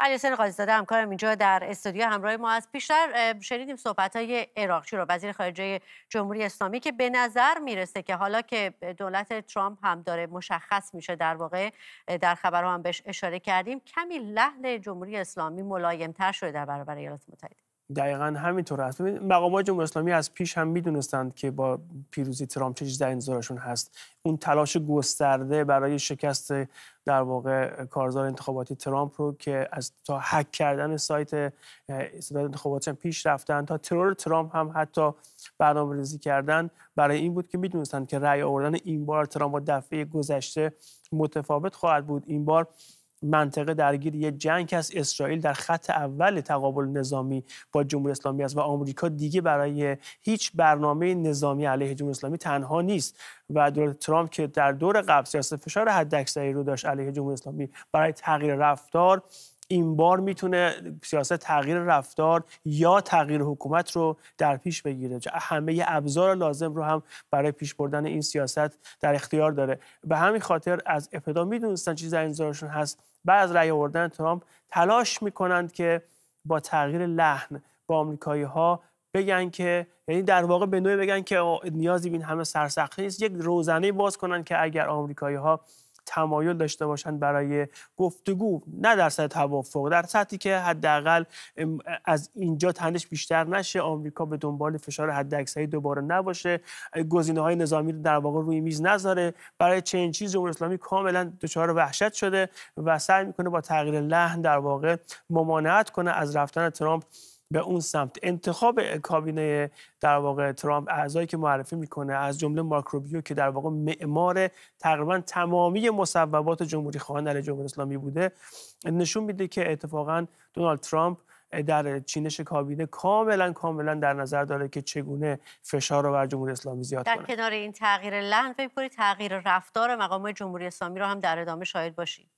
علی بله، حسین قاضی زاده همکارم اینجا در استودیو همراه ما از بیشتر شنیدیم صحبت های عراقچی رو وزیر خارجه جمهوری اسلامی که به نظر میرسه که حالا که دولت ترامپ هم داره مشخص میشه در واقع در خبرها هم بهش اشاره کردیم کمی لحن جمهوری اسلامی ملایم تر شده در برابر ایالات متحده دقیقا همینطور هست مقامات جمهوری اسلامی از پیش هم میدونستند که با پیروزی ترامپ چه در انتظارشون هست اون تلاش گسترده برای شکست در واقع کارزار انتخاباتی ترامپ رو که از تا هک کردن سایت استعداد انتخابات پیش رفتن تا ترور ترامپ هم حتی برنامه ریزی کردن برای این بود که میدونستند که رأی آوردن این بار ترامپ با دفعه گذشته متفاوت خواهد بود این بار منطقه درگیر یه جنگ از اسرائیل در خط اول تقابل نظامی با جمهوری اسلامی است و آمریکا دیگه برای هیچ برنامه نظامی علیه جمهوری اسلامی تنها نیست و دولت ترامپ که در دور قبل سیاست فشار حداکثری رو داشت علیه جمهوری اسلامی برای تغییر رفتار این بار میتونه سیاست تغییر رفتار یا تغییر حکومت رو در پیش بگیره همه ابزار لازم رو هم برای پیش بردن این سیاست در اختیار داره به همین خاطر از ابتدا میدونستن چیز در انتظارشون هست بعد از رأی آوردن ترامپ تلاش میکنند که با تغییر لحن با آمریکایی ها بگن که یعنی در واقع به نوعی بگن که نیازی به این همه سرسختی نیست یک روزنه باز کنن که اگر آمریکایی ها تمایل داشته باشند برای گفتگو نه در سطح توافق در سطحی که حداقل از اینجا تنش بیشتر نشه آمریکا به دنبال فشار حداکثری دوباره نباشه گزینه های نظامی رو در واقع روی میز نذاره برای چنین چیز جمهوری اسلامی کاملا دچار وحشت شده و سعی میکنه با تغییر لحن در واقع ممانعت کنه از رفتن ترامپ به اون سمت انتخاب کابینه در واقع ترامپ اعضایی که معرفی میکنه از جمله مارکروبیو که در واقع معمار تقریبا تمامی مصوبات جمهوری خواهان در جمهوری اسلامی بوده نشون میده که اتفاقا دونالد ترامپ در چینش کابینه کاملا کاملا در نظر داره که چگونه فشار رو بر جمهوری اسلامی زیاد در کنه در کنار این تغییر لند فکر تغییر رفتار مقام جمهوری اسلامی رو هم در ادامه شاهد باشید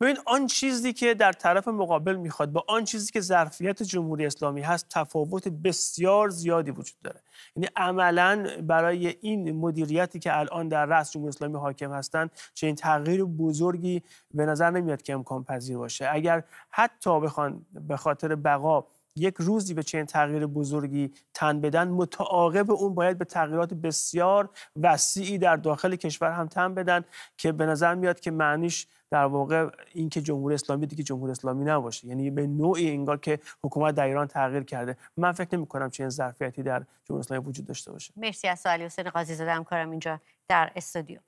ببین آن چیزی که در طرف مقابل میخواد با آن چیزی که ظرفیت جمهوری اسلامی هست تفاوت بسیار زیادی وجود داره یعنی عملا برای این مدیریتی که الان در رأس جمهوری اسلامی حاکم هستند این تغییر بزرگی به نظر نمیاد که امکان پذیر باشه اگر حتی بخوان به خاطر بقا یک روزی به چنین تغییر بزرگی تن بدن متعاقب اون باید به تغییرات بسیار وسیعی در داخل کشور هم تن بدن که به نظر میاد که معنیش در واقع این که جمهوری اسلامی دیگه جمهوری اسلامی نباشه یعنی به نوعی انگار که حکومت در ایران تغییر کرده من فکر نمی کنم چنین ظرفیتی در جمهوری اسلامی وجود داشته باشه مرسی از علی حسین قاضی زدم کارم اینجا در استودیو